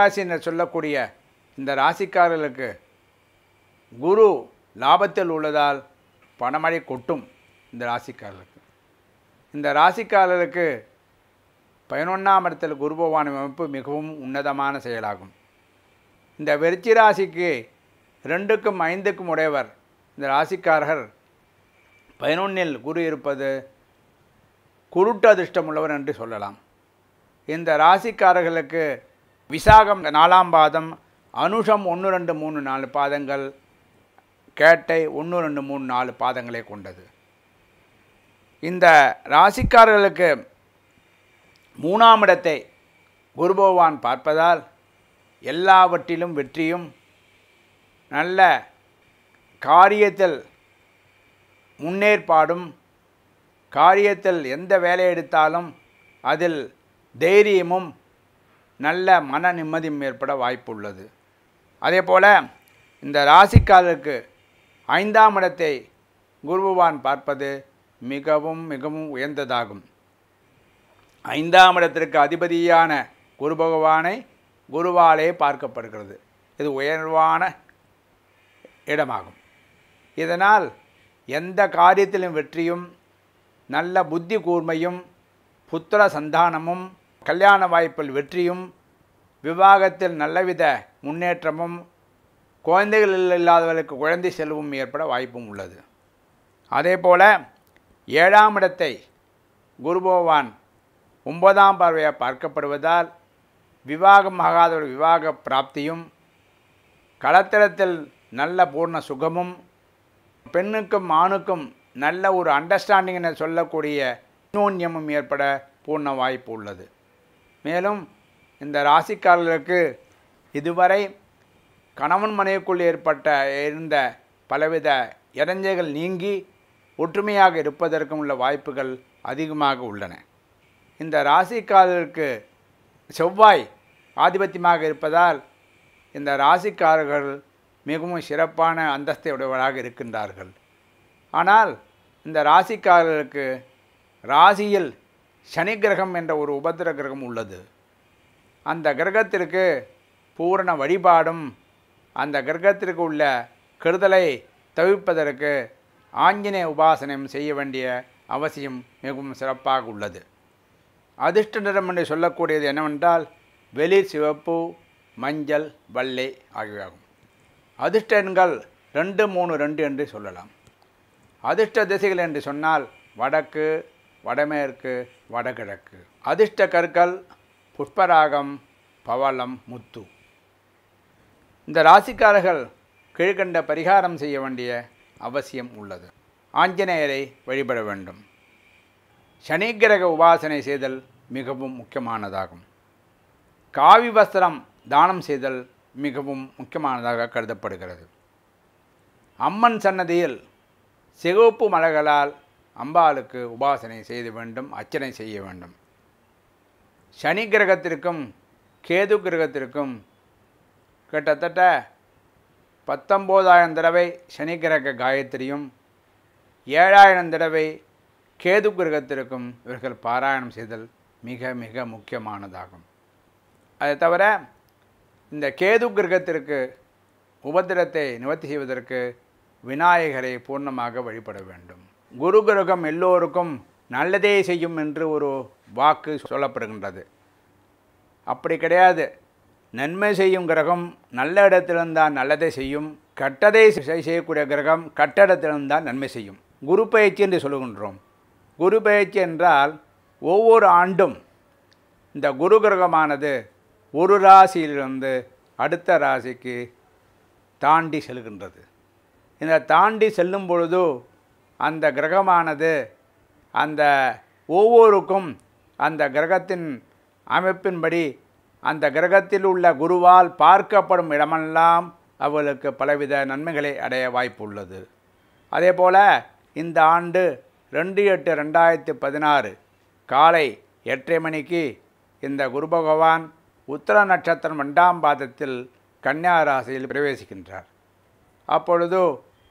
ராசி என்று சொல்லக்கூடிய இந்த ராசிக்காரர்களுக்கு குரு லாபத்தில் உள்ளதால் பணமழை கொட்டும் இந்த ராசிக்காரர்களுக்கு இந்த ராசிக்காரர்களுக்கு பதினொன்றாம் இடத்தில் குரு பகவான் அமைப்பு மிகவும் உன்னதமான செயலாகும் இந்த வெறிச்சி ராசிக்கு ரெண்டுக்கும் ஐந்துக்கும் உடையவர் இந்த ராசிக்காரர்கள் பதினொன்னில் குரு இருப்பது குருட்டு அதிர்ஷ்டம் உள்ளவர் என்று சொல்லலாம் இந்த ராசிக்காரர்களுக்கு விசாகம் நாலாம் பாதம் அனுஷம் ஒன்று ரெண்டு மூணு நாலு பாதங்கள் கேட்டை ஒன்று ரெண்டு மூணு நாலு பாதங்களை கொண்டது இந்த ராசிக்காரர்களுக்கு மூணாம் இடத்தை குரு பகவான் பார்ப்பதால் எல்லாவற்றிலும் வெற்றியும் நல்ல காரியத்தில் முன்னேற்பாடும் காரியத்தில் எந்த வேலை எடுத்தாலும் அதில் தைரியமும் நல்ல மன நிம்மதியும் ஏற்பட வாய்ப்பு உள்ளது அதே போல் இந்த ராசிக்காரருக்கு ஐந்தாம் இடத்தை குருபவான் பார்ப்பது மிகவும் மிகவும் உயர்ந்ததாகும் ஐந்தாம் இடத்திற்கு அதிபதியான குரு பகவானை குருவாலே பார்க்கப்படுகிறது இது உயர்வான இடமாகும் இதனால் எந்த காரியத்திலும் வெற்றியும் நல்ல புத்தி கூர்மையும் புத்திர சந்தானமும் கல்யாண வாய்ப்பில் வெற்றியும் விவாகத்தில் நல்லவித முன்னேற்றமும் குழந்தைகள் இல்லாதவர்களுக்கு குழந்தை செல்வம் ஏற்பட வாய்ப்பும் உள்ளது அதே போல் ஏழாம் இடத்தை குரு பகவான் ஒன்பதாம் பார்வையாக பார்க்கப்படுவதால் விவாகம் ஆகாதவர் விவாக பிராப்தியும் களத்திரத்தில் நல்ல பூர்ண சுகமும் பெண்ணுக்கும் ஆணுக்கும் நல்ல ஒரு அண்டர்ஸ்டாண்டிங் என சொல்லக்கூடிய நூன்யமும் ஏற்பட பூர்ண வாய்ப்பு உள்ளது மேலும் இந்த ராசிக்காரர்களுக்கு இதுவரை கணவன் மனைவிக்குள் ஏற்பட்ட இருந்த பலவித இடைஞ்சைகள் நீங்கி ஒற்றுமையாக இருப்பதற்கும் உள்ள வாய்ப்புகள் அதிகமாக உள்ளன இந்த ராசிக்காரர்களுக்கு செவ்வாய் ஆதிபத்தியமாக இருப்பதால் இந்த ராசிக்காரர்கள் மிகவும் சிறப்பான அந்தஸ்தை உடையவராக இருக்கின்றார்கள் ஆனால் இந்த ராசிக்காரர்களுக்கு ராசியில் சனி கிரகம் என்ற ஒரு உபத்திர கிரகம் உள்ளது அந்த கிரகத்திற்கு பூரண வழிபாடும் அந்த கிரகத்திற்கு உள்ள கெடுதலை தவிர்ப்பதற்கு ஆஞ்சநேய உபாசனையும் செய்ய வேண்டிய அவசியம் மிகவும் சிறப்பாக உள்ளது அதிர்ஷ்ட நிறம் என்று சொல்லக்கூடியது என்னவென்றால் வெளிர் சிவப்பு மஞ்சள் வள்ளை ஆகியவையாகும் அதிர்ஷ்ட எண்கள் ரெண்டு மூணு ரெண்டு என்று சொல்லலாம் அதிர்ஷ்ட திசைகள் என்று சொன்னால் வடக்கு வடமேற்கு வடகிழக்கு அதிர்ஷ்ட கற்கள் புஷ்பராகம் பவளம் முத்து இந்த ராசிக்காரர்கள் கீழ்கண்ட பரிகாரம் செய்ய வேண்டிய அவசியம் உள்ளது ஆஞ்சநேயரை வழிபட வேண்டும் சனி கிரக உபாசனை செய்தல் மிகவும் முக்கியமானதாகும் காவி வஸ்திரம் தானம் செய்தல் மிகவும் முக்கியமானதாக கருதப்படுகிறது அம்மன் சன்னதியில் சிகப்பு மலர்களால் அம்பாளுக்கு உபாசனை செய்து வேண்டும் அர்ச்சனை செய்ய வேண்டும் சனி கிரகத்திற்கும் கேது கிரகத்திற்கும் கிட்டத்தட்ட பத்தொம்போதாயிரம் தடவை சனி கிரக காயத்திரியும் ஏழாயிரம் தடவை கேது கிரகத்திற்கும் இவர்கள் பாராயணம் செய்தல் மிக மிக முக்கியமானதாகும் அதை தவிர இந்த கேது கிரகத்திற்கு உபதிரத்தை நிவர்த்தி செய்வதற்கு விநாயகரை பூர்ணமாக வழிபட வேண்டும் குரு கிரகம் எல்லோருக்கும் நல்லதே செய்யும் என்று ஒரு வாக்கு சொல்லப்படுகின்றது அப்படி கிடையாது நன்மை செய்யும் கிரகம் நல்ல இடத்திலிருந்தால் நல்லதை செய்யும் கெட்டதை செய்யக்கூடிய கிரகம் கட்ட இடத்திலிருந்தால் நன்மை செய்யும் குரு பயிற்சி என்று சொல்லுகின்றோம் குரு பயிற்சி என்றால் ஒவ்வொரு ஆண்டும் இந்த குரு கிரகமானது ஒரு ராசியிலிருந்து அடுத்த ராசிக்கு தாண்டி செல்கின்றது இந்த தாண்டி செல்லும் பொழுது அந்த கிரகமானது அந்த ஒவ்வொருக்கும் அந்த கிரகத்தின் அமைப்பின்படி அந்த கிரகத்தில் உள்ள குருவால் பார்க்கப்படும் இடமெல்லாம் அவர்களுக்கு பலவித நன்மைகளை அடைய உள்ளது அதே போல் இந்த ஆண்டு ரெண்டு எட்டு ரெண்டாயிரத்து பதினாறு காலை எட்டரை மணிக்கு இந்த குரு பகவான் உத்தர நட்சத்திரம் ரெண்டாம் பாதத்தில் கன்னியாராசியில் ராசியில் பிரவேசிக்கின்றார் அப்பொழுது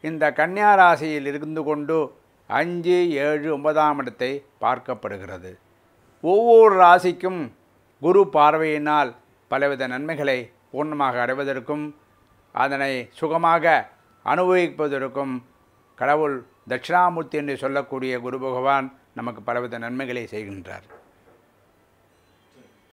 இந்த கன்னியா ராசியில் இருந்து கொண்டு அஞ்சு ஏழு ஒன்பதாம் இடத்தை பார்க்கப்படுகிறது ஒவ்வொரு ராசிக்கும் குரு பார்வையினால் பலவித நன்மைகளை பூர்ணமாக அடைவதற்கும் அதனை சுகமாக அனுபவிப்பதற்கும் கடவுள் தட்சிணாமூர்த்தி என்று சொல்லக்கூடிய குரு பகவான் நமக்கு பலவித நன்மைகளை செய்கின்றார்